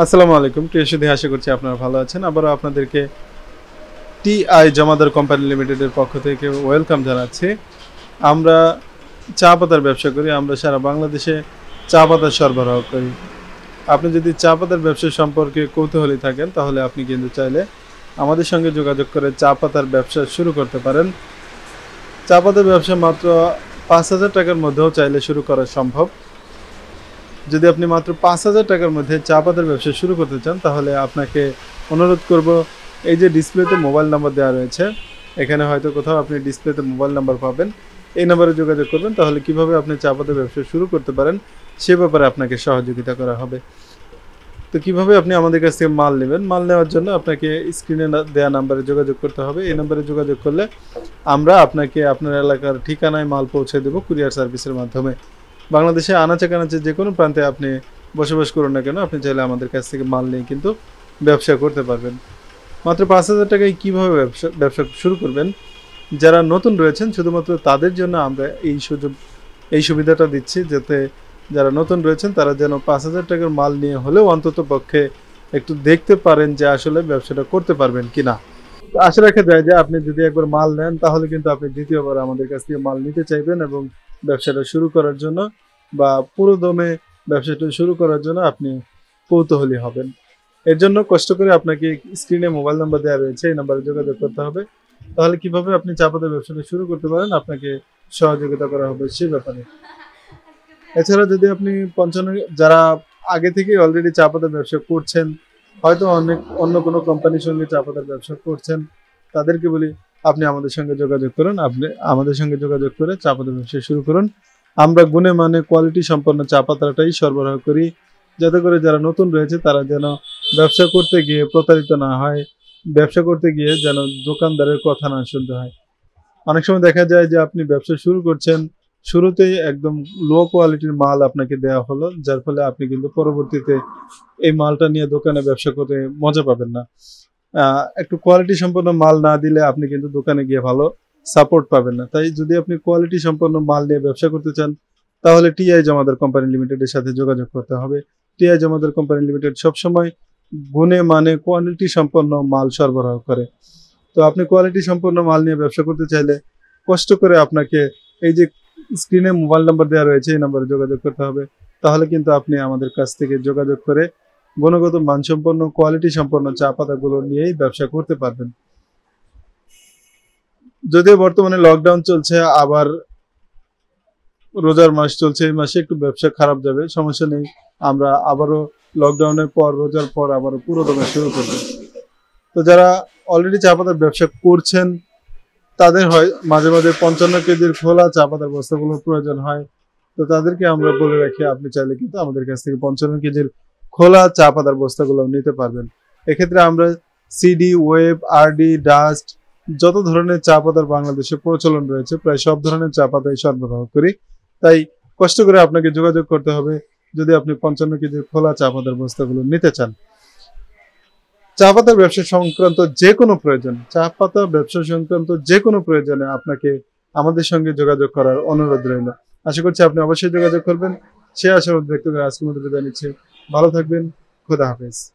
আসসালামু আলাইকুম টিএসুদি আশা করছি আপনারা ভালো আছেন আবারও আপনাদেরকে টিআই জমাদার কোম্পানি লিমিটেডের পক্ষ থেকে ওয়েলকাম জানাচ্ছি আমরা চা পাতার ব্যবসা করি আমরা সারা বাংলাদেশে চা পাতা সরবরাহ করি আপনি যদি চা পাতার ব্যবসা সম্পর্কে কৌতূহলী থাকেন তাহলে আপনি কিন্তু চাইলে আমাদের সঙ্গে যোগাযোগ করে চা পাতার ব্যবসা শুরু করতে পারেন চা পাতার ব্যবসা মাত্র পাঁচ হাজার টাকার মধ্যেও চাইলে শুরু করা সম্ভব যদি আপনি মাত্র পাঁচ হাজার টাকার মধ্যে চা পাতার ব্যবসা শুরু করতে চান তাহলে আপনাকে অনুরোধ করব এই যে ডিসপ্লেতে মোবাইল নাম্বার দেওয়া রয়েছে এখানে হয়তো কোথাও আপনি ডিসপ্লেতে মোবাইল নাম্বার পাবেন এই নাম্বারে যোগাযোগ করবেন তাহলে কিভাবে আপনি চা পাতার ব্যবসা শুরু করতে পারেন সে ব্যাপারে আপনাকে সহযোগিতা করা হবে তো কিভাবে আপনি আমাদের কাছ থেকে মাল নেবেন মাল নেওয়ার জন্য আপনাকে স্ক্রিনে দেওয়া নাম্বারে যোগাযোগ করতে হবে এই নাম্বারে যোগাযোগ করলে আমরা আপনাকে আপনার এলাকার ঠিকানায় মাল পৌঁছে দেব কুরিয়ার সার্ভিসের মাধ্যমে বাংলাদেশে আনাচে কানাচে যে কোনো প্রান্তে আপনি বসবাস করুন না কেন আপনি চাইলে আমাদের কাছ থেকে মাল নিয়ে কিন্তু ব্যবসা করতে পারবেন মাত্র পাঁচ হাজার টাকায় কীভাবে ব্যবসা ব্যবসা শুরু করবেন যারা নতুন রয়েছেন শুধুমাত্র তাদের জন্য আমরা এই সুযোগ এই সুবিধাটা দিচ্ছি যাতে যারা নতুন রয়েছেন তারা যেন পাঁচ হাজার টাকার মাল নিয়ে হলেও অন্তত পক্ষে একটু দেখতে পারেন যে আসলে ব্যবসাটা করতে পারবেন কি না আশা রাখা যায় যে আপনি যদি একবার মাল নেন তাহলে কিন্তু আপনি দ্বিতীয়বার আমাদের কাছ থেকে মাল নিতে চাইবেন এবং ব্যবসাটা শুরু করার জন্য বা পুরো দমে ব্যবসাটা শুরু করার জন্য আপনি কৌতূহলী হবেন এর জন্য কষ্ট করে আপনাকে স্ক্রিনে মোবাইল নাম্বার দেওয়া রয়েছে এই নাম্বারে যোগাযোগ করতে হবে তাহলে কিভাবে আপনি চা পাতার ব্যবসাটা শুরু করতে পারেন আপনাকে সহযোগিতা করা হবে সে ব্যাপারে এছাড়া যদি আপনি পঞ্চান্ন যারা আগে থেকে অলরেডি চা পাতার ব্যবসা করছেন হয়তো অনেক অন্য কোনো কোম্পানির সঙ্গে চা পাতার ব্যবসা করছেন তাদেরকে বলি আপনি আমাদের সঙ্গে যোগাযোগ করুন আপনি আমাদের সঙ্গে যোগাযোগ করে চা পাতার ব্যবসা শুরু করুন আমরা গুণে মানে কোয়ালিটি সম্পন্ন চা পাতাটাই সরবরাহ করি যাতে করে যারা নতুন রয়েছে তারা যেন ব্যবসা করতে গিয়ে প্রতারিত না হয় ব্যবসা করতে গিয়ে যেন দোকানদারের কথা না শুনতে হয় অনেক সময় দেখা যায় যে আপনি ব্যবসা শুরু করছেন শুরুতেই একদম লো কোয়ালিটির মাল আপনাকে দেওয়া হলো যার ফলে আপনি কিন্তু পরবর্তীতে এই মালটা নিয়ে দোকানে ব্যবসা করে মজা পাবেন না একটু কোয়ালিটি সম্পন্ন মাল না দিলে আপনি কিন্তু দোকানে গিয়ে ভালো সাপোর্ট পাবেন না তাই যদি আপনি কোয়ালিটি সম্পন্ন মাল নিয়ে ব্যবসা করতে চান তাহলে টিআই জমাদার কোম্পানি লিমিটেডের সাথে যোগাযোগ করতে হবে টিআই জমাদার কোম্পানি লিমিটেড সবসময় গুণে মানে কোয়ালিটি সম্পন্ন মাল সরবরাহ করে তো আপনি কোয়ালিটি সম্পন্ন মাল নিয়ে ব্যবসা করতে চাইলে কষ্ট করে আপনাকে এই যে স্ক্রিনে মোবাইল নাম্বার দেওয়া রয়েছে এই নাম্বারে যোগাযোগ করতে হবে তাহলে কিন্তু আপনি আমাদের কাছ থেকে যোগাযোগ করে গুণগত মানসম্পন্ন কোয়ালিটি সম্পন্ন চা পাতাগুলো নিয়েই ব্যবসা করতে পারবেন যদিও বর্তমানে লকডাউন চলছে আবার রোজার মাস চলছে এই মাসে একটু ব্যবসা খারাপ যাবে সমস্যা নেই আমরা আবারও লকডাউনের পর রোজার পর আবারও পুরো দোকান শুরু করবো তো যারা অলরেডি চা পাতার ব্যবসা করছেন তাদের হয় মাঝে মাঝে পঞ্চান্ন কেজির খোলা চা পাতার বস্তাগুলোর প্রয়োজন হয় তো তাদেরকে আমরা বলে রাখি আপনি চাইলে কিন্তু আমাদের কাছ থেকে পঞ্চান্ন কেজির খোলা চা পাতার বস্তাগুলো নিতে পারবেন এক্ষেত্রে আমরা সিডি ওয়েব আরডি ডাস্ট যত ধরনের চা পাতার বাংলাদেশে প্রচলন রয়েছে প্রায় সব ধরনের চা পাতাই সরবরাহ করি তাই কষ্ট করে আপনাকে যোগাযোগ করতে হবে যদি আপনি পঞ্চান্ন কেজির খোলা চা পাতার বস্তাগুলো নিতে চান চা পাতার ব্যবসা সংক্রান্ত যে কোনো প্রয়োজন চা পাতা ব্যবসা সংক্রান্ত যে কোনো প্রয়োজনে আপনাকে আমাদের সঙ্গে যোগাযোগ করার অনুরোধ রইল আশা করছি আপনি অবশ্যই যোগাযোগ করবেন সে আশা ব্যক্ত করে আজকের মধ্যে বিদায় নিচ্ছে ভালো থাকবেন খোদা হাফেজ